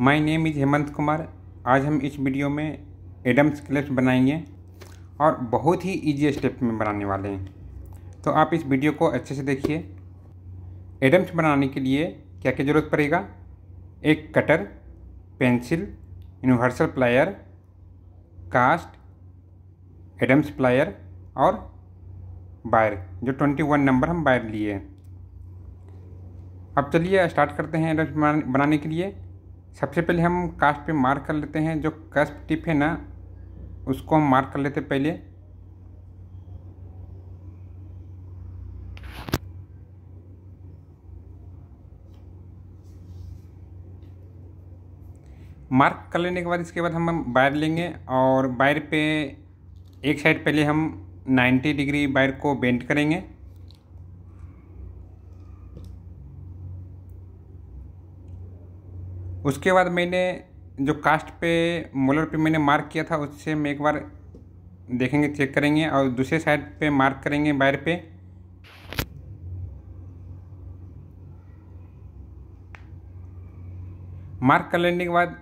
my name is Hemant Kumar आज हम इस वीडियो में एडम्स क्लेप्स बनाएंगे और बहुत ही इजी स्टेप में बनाने वाले हैं तो आप इस वीडियो को अच्छे से देखिए एडम्स बनाने के लिए क्या क्या ज़रूरत पड़ेगा एक cutter pencil universal plier cast Adams plier और बायर जो ट्वेंटी वन नंबर हम बायर लिए अब चलिए स्टार्ट करते हैं एडम्स बनाने के लिए सबसे पहले हम कास्ट पे मार्क कर लेते हैं जो कस्प टिप है ना उसको हम मार्क कर लेते पहले मार्क कर लेने के बाद इसके बाद हम बायर लेंगे और बायर पे एक साइड पहले हम 90 डिग्री बायर को बेंड करेंगे उसके बाद मैंने जो कास्ट पे मोलर पे मैंने मार्क किया था उससे मैं एक बार देखेंगे चेक करेंगे और दूसरे साइड पे मार्क करेंगे बायर पे मार्क कर लेने के बाद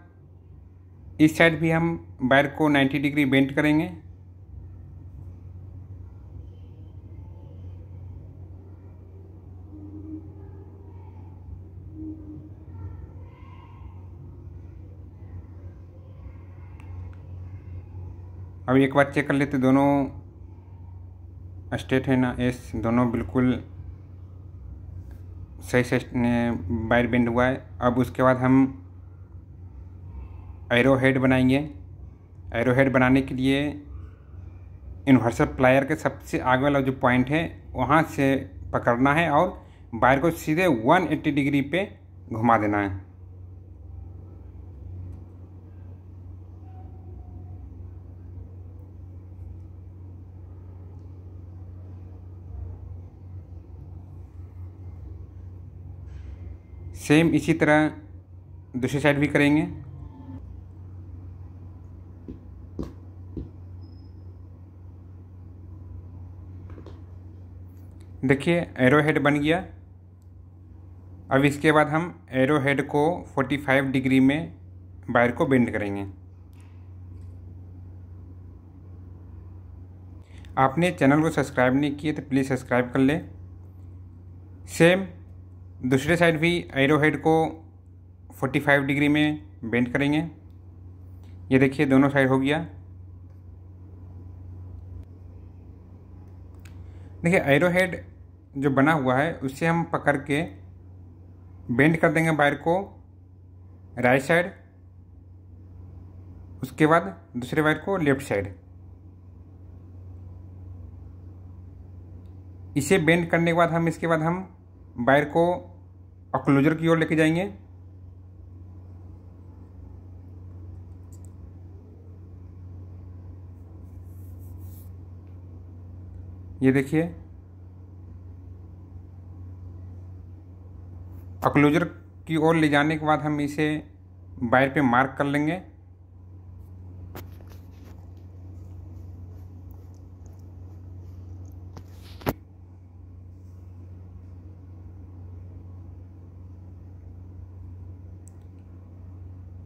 इस साइड भी हम बायर को 90 डिग्री बेंट करेंगे अब एक बार चेक कर लेते दोनों स्टेट है ना एस दोनों बिल्कुल सही से बाइट बेंड हुआ है अब उसके बाद हम एरो हेड बनाएंगे एरो हेड बनाने के लिए इन्वर्सर प्लायर के सबसे आगे वाला जो पॉइंट है वहाँ से पकड़ना है और बायर को सीधे 180 डिग्री पे घुमा देना है सेम इसी तरह दूसरी साइड भी करेंगे देखिए एरो हेड बन गया अब इसके बाद हम एरो हेड को 45 डिग्री में वायर को बेंड करेंगे आपने चैनल को सब्सक्राइब नहीं किया तो प्लीज़ सब्सक्राइब कर लें सेम दूसरे साइड भी एरो हेड को 45 डिग्री में बेंड करेंगे ये देखिए दोनों साइड हो गया देखिए एरो हेड जो बना हुआ है उससे हम पकड़ के बेंड कर देंगे वायर को राइट साइड उसके बाद दूसरे वायर को लेफ्ट साइड इसे बेंड करने के बाद हम इसके बाद हम वायर को और क्लोजर की ओर लेके जाएंगे ये देखिए और क्लोजर की ओर ले जाने के बाद हम इसे वायर पे मार्क कर लेंगे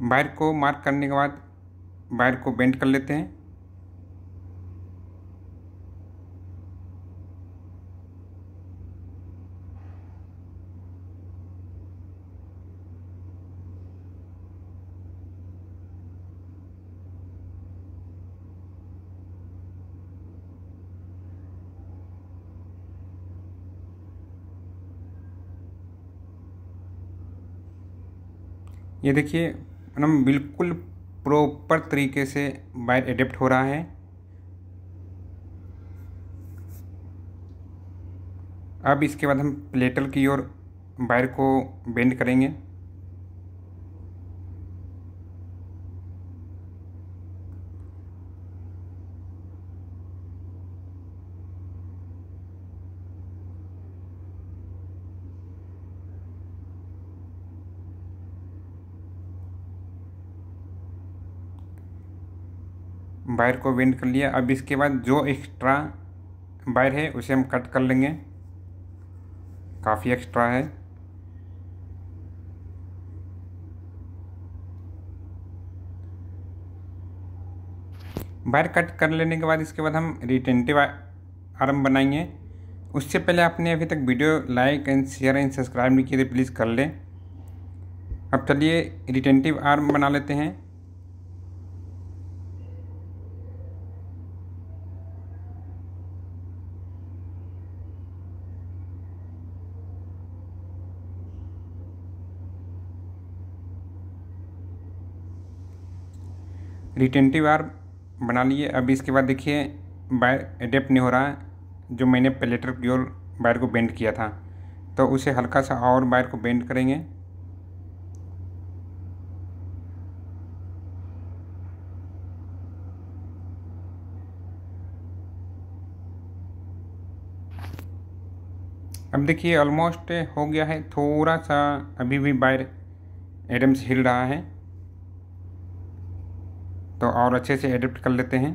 वायर को मार्क करने के बाद वायर को बेंड कर लेते हैं ये देखिए एकदम बिल्कुल प्रॉपर तरीके से वायर एडेप्ट हो रहा है अब इसके बाद हम प्लेटर की ओर वायर को बेंड करेंगे वायर को बेंड कर लिया अब इसके बाद जो एक्स्ट्रा वायर है उसे हम कट कर लेंगे काफ़ी एक्स्ट्रा है वायर कट कर लेने के बाद इसके बाद हम रिटेंटिव आर्म बनाएंगे उससे पहले आपने अभी तक video like and share and subscribe नहीं किए थे प्लीज़ कर लें अब चलिए रिटेंटिव आर्म बना लेते हैं रिटेंटिव आर बना लिए अब इसके बाद देखिए वायर एडेप्ट नहीं हो रहा है जो मैंने प्लेटर की ओर वायर को बेंड किया था तो उसे हल्का सा और वायर को बेंड करेंगे अब देखिए ऑलमोस्ट हो गया है थोड़ा सा अभी भी वायर एडम्स हिल रहा है तो और अच्छे से एडिप्ट कर लेते हैं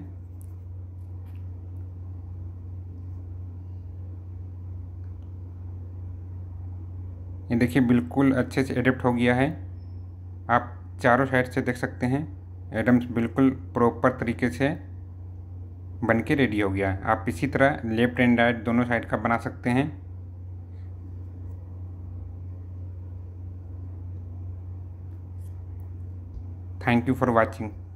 ये देखिए बिल्कुल अच्छे से एडिप्ट हो गया है आप चारों साइड से देख सकते हैं एडम्स बिल्कुल प्रॉपर तरीके से बन के रेडी हो गया है आप इसी तरह लेफ्ट एंड राइट दोनों साइड का बना सकते हैं थैंक यू फॉर वॉचिंग